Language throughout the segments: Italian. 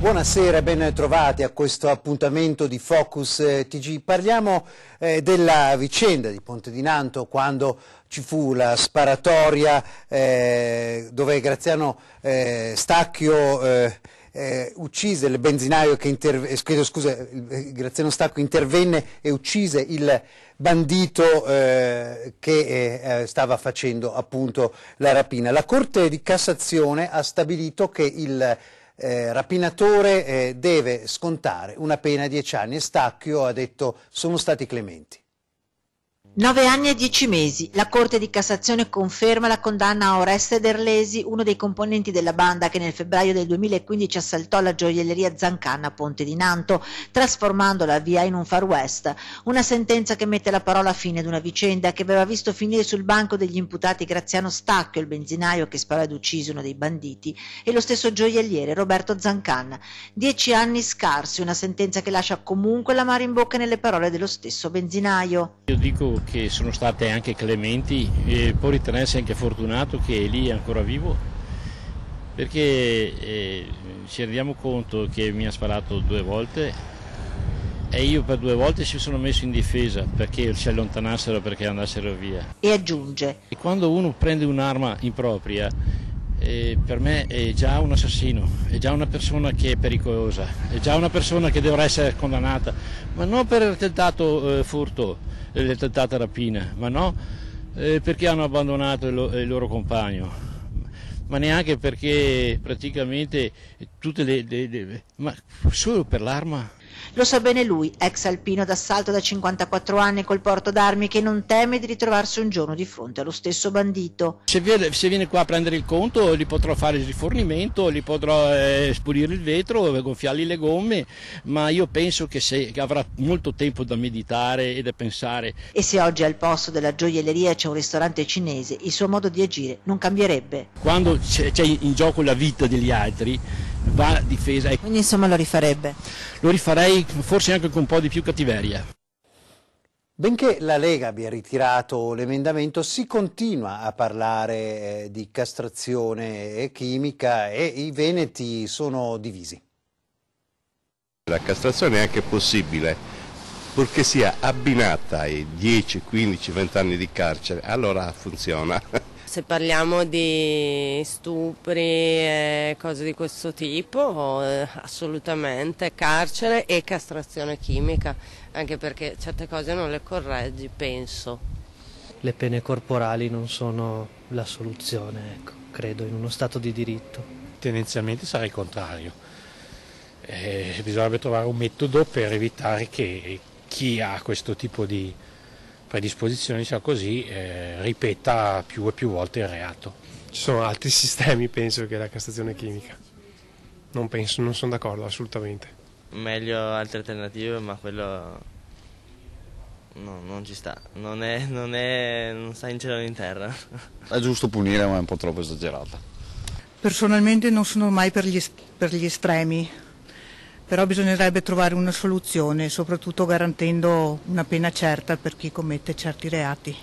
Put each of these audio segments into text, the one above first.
Buonasera, ben trovati a questo appuntamento di Focus eh, TG. Parliamo eh, della vicenda di Ponte di Nanto quando ci fu la sparatoria eh, dove Graziano eh, Stacchio eh, eh, uccise il benzinaio che interve- eh, scusa, eh, Graziano Stacco intervenne e uccise il bandito eh, che eh, eh, stava facendo appunto la rapina. La Corte di Cassazione ha stabilito che il eh, rapinatore deve scontare una pena di 10 anni e Stacchio ha detto sono stati clementi. Nove anni e dieci mesi. La Corte di Cassazione conferma la condanna a Oreste Derlesi, uno dei componenti della banda che nel febbraio del 2015 assaltò la gioielleria Zancanna a Ponte di Nanto, trasformandola via in un far west. Una sentenza che mette la parola fine ad una vicenda che aveva visto finire sul banco degli imputati Graziano Stacchio, il benzinaio che sparò ed uccise uno dei banditi, e lo stesso gioielliere Roberto Zancanna. Dieci anni scarsi, una sentenza che lascia comunque la mare in bocca nelle parole dello stesso benzinaio. Io dico che sono state anche clementi e può ritenersi anche fortunato che Eli è ancora vivo perché eh, ci rendiamo conto che mi ha sparato due volte e io per due volte si sono messo in difesa perché si allontanassero perché andassero via. E aggiunge. E quando uno prende un'arma impropria eh, per me è già un assassino, è già una persona che è pericolosa, è già una persona che dovrà essere condannata, ma non per il tentato eh, furto le tentate rapine, ma no eh, perché hanno abbandonato il, il, loro compagno, ma neanche perché praticamente tutte le, le, le ma solo per l'arma. Lo sa bene lui, ex alpino d'assalto da 54 anni col porto d'armi, che non teme di ritrovarsi un giorno di fronte allo stesso bandito. Se viene, se viene qua a prendere il conto, gli potrò fare il rifornimento, gli potrò eh, spulire il vetro, gonfiargli le gomme, ma io penso che, se, che avrà molto tempo da meditare e da pensare. E se oggi al posto della gioielleria c'è un ristorante cinese, il suo modo di agire non cambierebbe. Quando c'è, c'è in gioco la vita degli altri, va difesa. Ecco. Quindi insomma lo rifarebbe? Lo rifarei direi forse anche con un po' di più cattiveria. Benché la Lega abbia ritirato l'emendamento, si continua a parlare eh, di castrazione chimica e i veneti sono divisi. La castrazione è anche possibile, purché sia abbinata ai 10, 15, 20 anni di carcere, allora funziona. Se parliamo di stupri e cose di questo tipo, assolutamente carcere e castrazione chimica, anche perché certe cose non le correggi, penso. Le pene corporali non sono la soluzione, ecco, credo, in uno Stato di diritto. Tendenzialmente sarei contrario. Eh, bisognerebbe trovare un metodo per evitare che chi ha questo tipo di predisposizione diciamo così, eh, ripeta più e più volte il reato. Ci sono altri sistemi, penso, che la castrazione chimica. Non penso, non sono d'accordo assolutamente. Meglio altre alternative, ma quello no, non ci sta, non, è, non, è, non sta in cielo né in terra. È giusto punire, ma è un po' troppo esagerata. Personalmente non sono mai per gli, per gli estremi, però bisognerebbe trovare una soluzione, soprattutto garantendo una pena certa per chi commette certi reati.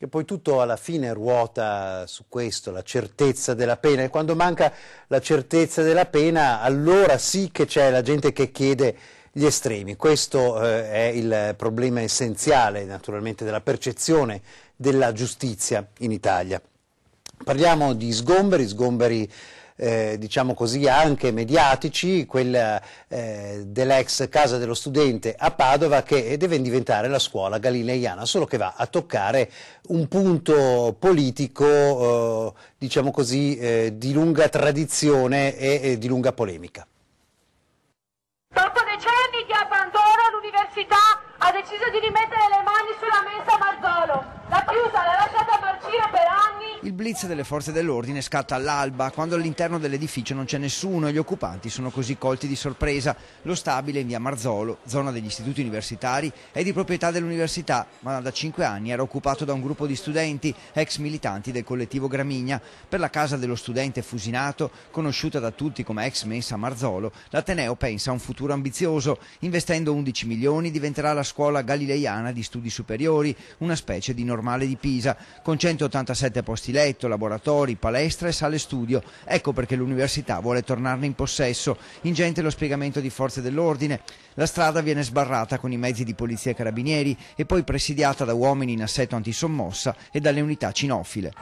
E poi tutto alla fine ruota su questo, la certezza della pena. E quando manca la certezza della pena, allora sì che c'è la gente che chiede gli estremi. Questo eh, è il problema essenziale, naturalmente, della percezione della giustizia in Italia. Parliamo di sgomberi, sgomberi eh, diciamo così, anche mediatici, quella eh, dell'ex Casa dello Studente a Padova che deve diventare la scuola galileiana, solo che va a toccare un punto politico, eh, diciamo così, eh, di lunga tradizione e, e di lunga polemica. Dopo decenni di abbandono l'università ha deciso di rimettere le mani sulla mensa Marzolo. La chiusa l'ha lasciata marcire per anni. Il blitz delle forze dell'ordine scatta all'alba, quando all'interno dell'edificio non c'è nessuno e gli occupanti sono così colti di sorpresa. Lo stabile in via Marzolo, zona degli istituti universitari, è di proprietà dell'università, ma da cinque anni era occupato da un gruppo di studenti, ex militanti del collettivo Gramigna. Per la casa dello studente fusinato, conosciuta da tutti come ex messa Marzolo, l'Ateneo pensa a un futuro ambizioso. Investendo 11 milioni diventerà la scuola galileiana di studi superiori, una specie di normalità normale di Pisa, con 187 posti letto, laboratori, palestra e sale studio. Ecco perché l'università vuole tornarne in possesso. Ingente lo spiegamento di forze dell'ordine. La strada viene sbarrata con i mezzi di polizia e carabinieri e poi presidiata da uomini in assetto antisommossa e dalle unità cinofile.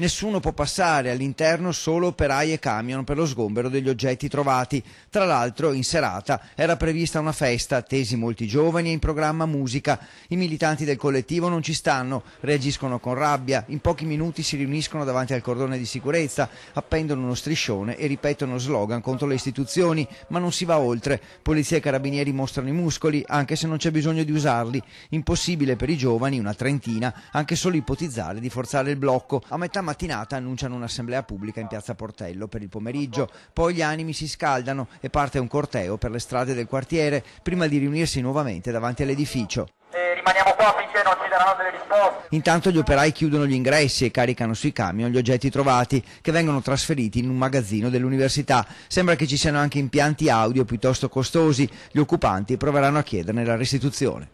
Nessuno può passare all'interno solo operai e camion per lo sgombero degli oggetti trovati. Tra l'altro, in serata era prevista una festa, tesi molti giovani e in programma musica. I militanti del collettivo non ci stanno, reagiscono con rabbia. In pochi minuti si riuniscono davanti al cordone di sicurezza, appendono uno striscione e ripetono slogan contro le istituzioni, ma non si va oltre. Polizia e carabinieri mostrano i muscoli, anche se non c'è bisogno di usarli. Impossibile per i giovani, una trentina, anche solo ipotizzare di forzare il blocco. A metà mattinata annunciano un'assemblea pubblica in piazza Portello per il pomeriggio, poi gli animi si scaldano e parte un corteo per le strade del quartiere prima di riunirsi nuovamente davanti all'edificio. Eh, rimaniamo qua finché non ci daranno delle risposte. Intanto gli operai chiudono gli ingressi e caricano sui camion gli oggetti trovati che vengono trasferiti in un magazzino dell'università. Sembra che ci siano anche impianti audio piuttosto costosi. Gli occupanti proveranno a chiederne la restituzione.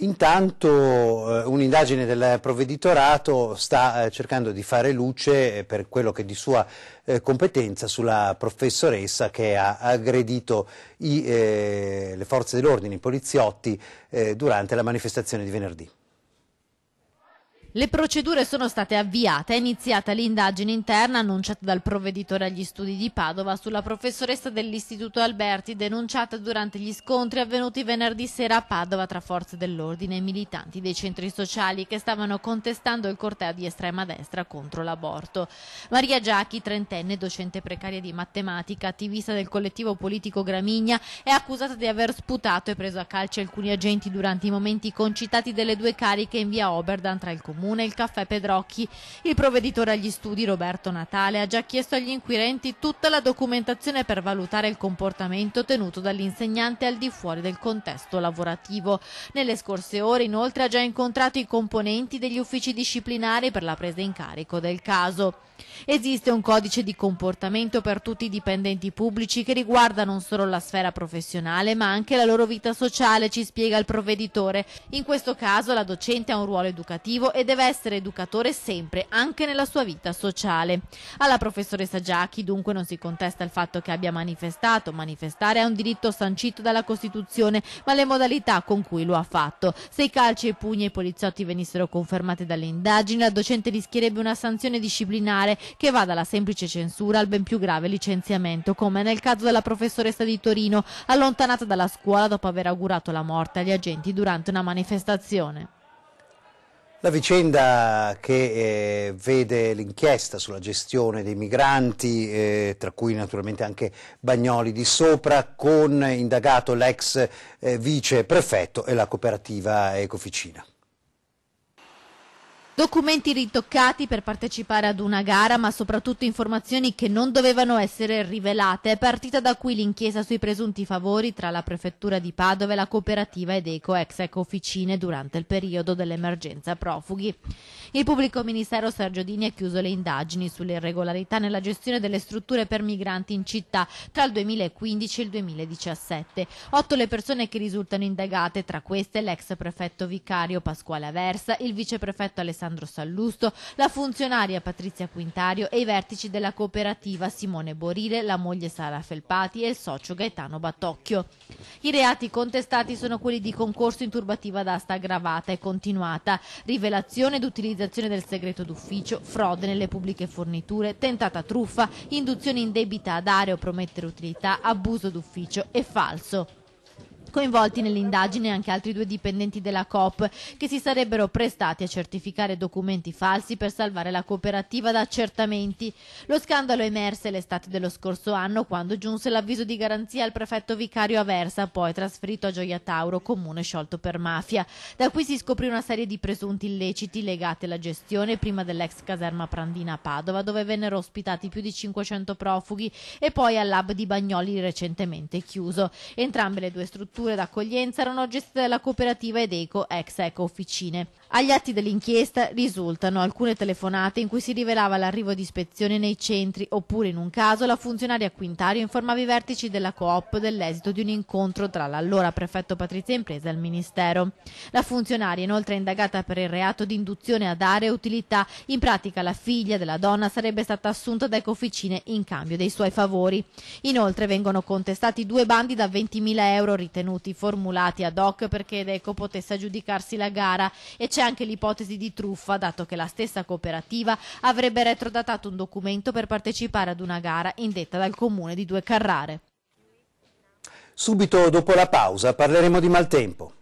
Intanto eh, un'indagine del provveditorato sta eh, cercando di fare luce eh, per quello che è di sua eh, competenza sulla professoressa che ha aggredito i, eh, le forze dell'ordine, i poliziotti, eh, durante la manifestazione di venerdì. Le procedure sono state avviate, è iniziata l'indagine interna annunciata dal provveditore agli studi di Padova sulla professoressa dell'Istituto Alberti denunciata durante gli scontri avvenuti venerdì sera a Padova tra forze dell'ordine e militanti dei centri sociali che stavano contestando il corteo di estrema destra contro l'aborto. Maria Giacchi, trentenne, docente precaria di matematica, attivista del collettivo politico Gramigna, è accusata di aver sputato e preso a calcio alcuni agenti durante i momenti concitati delle due cariche in via Oberdan tra il comune comune il caffè Pedrocchi. Il provveditore agli studi, Roberto Natale, ha già chiesto agli inquirenti tutta la documentazione per valutare il comportamento tenuto dall'insegnante al di fuori del contesto lavorativo. Nelle scorse ore, inoltre, ha già incontrato i componenti degli uffici disciplinari per la presa in carico del caso. Esiste un codice di comportamento per tutti i dipendenti pubblici che riguarda non solo la sfera professionale ma anche la loro vita sociale, ci spiega il provveditore. In questo caso la docente ha un ruolo educativo e deve deve essere educatore sempre, anche nella sua vita sociale. Alla professoressa Giacchi dunque non si contesta il fatto che abbia manifestato, manifestare è un diritto sancito dalla Costituzione, ma le modalità con cui lo ha fatto. Se i calci e i pugni ai poliziotti venissero confermati dalle indagini, la docente rischierebbe una sanzione disciplinare che va dalla semplice censura al ben più grave licenziamento, come nel caso della professoressa di Torino, allontanata dalla scuola dopo aver augurato la morte agli agenti durante una manifestazione. La vicenda che eh, vede l'inchiesta sulla gestione dei migranti, eh, tra cui naturalmente anche Bagnoli di sopra, con indagato l'ex eh, vice prefetto e la cooperativa Ecoficina. Documenti ritoccati per partecipare ad una gara, ma soprattutto informazioni che non dovevano essere rivelate. È partita da qui l'inchiesta sui presunti favori tra la prefettura di Padova e la cooperativa Edeco ex Officine durante il periodo dell'emergenza profughi. Il pubblico ministero Sergio Dini ha chiuso le indagini sulle irregolarità nella gestione delle strutture per migranti in città tra il 2015 e il 2017. Otto le persone che risultano indagate, tra queste l'ex prefetto vicario Pasquale Aversa, il viceprefetto Alessandro Alessandro Sallusto, la funzionaria Patrizia Quintario e i vertici della cooperativa Simone Borile, la moglie Sara Felpati e il socio Gaetano Battocchio. I reati contestati sono quelli di concorso in turbativa d'asta aggravata e continuata, rivelazione ed utilizzazione del segreto d'ufficio, frode nelle pubbliche forniture, tentata truffa, induzione indebita a dare o promettere utilità, abuso d'ufficio e falso coinvolti nell'indagine anche altri due dipendenti della COP che si sarebbero prestati a certificare documenti falsi per salvare la cooperativa da accertamenti. Lo scandalo emerse l'estate dello scorso anno quando giunse l'avviso di garanzia al prefetto vicario Aversa, poi trasferito a Gioia Tauro, comune sciolto per mafia. Da qui si scoprì una serie di presunti illeciti legati alla gestione prima dell'ex caserma Prandina a Padova, dove vennero ospitati più di 500 profughi, e poi al lab di Bagnoli recentemente chiuso. Entrambe le due strutture strutture d'accoglienza erano gestite dalla cooperativa Edeco, ex Eco Officine. Agli atti dell'inchiesta risultano alcune telefonate in cui si rivelava l'arrivo di ispezioni nei centri oppure in un caso la funzionaria Quintario informava i vertici della Coop dell'esito di un incontro tra l'allora prefetto Patrizia Impresa e il Ministero. La funzionaria inoltre è indagata per il reato di induzione a dare utilità. In pratica la figlia della donna sarebbe stata assunta da Ecofficine in cambio dei suoi favori. Inoltre vengono contestati due bandi da 20.000 euro ritenuti formulati ad hoc perché Edeco potesse aggiudicarsi la gara e c'è anche l'ipotesi di truffa, dato che la stessa cooperativa avrebbe retrodatato un documento per partecipare ad una gara indetta dal comune di Due Carrare. Subito dopo la pausa parleremo di maltempo.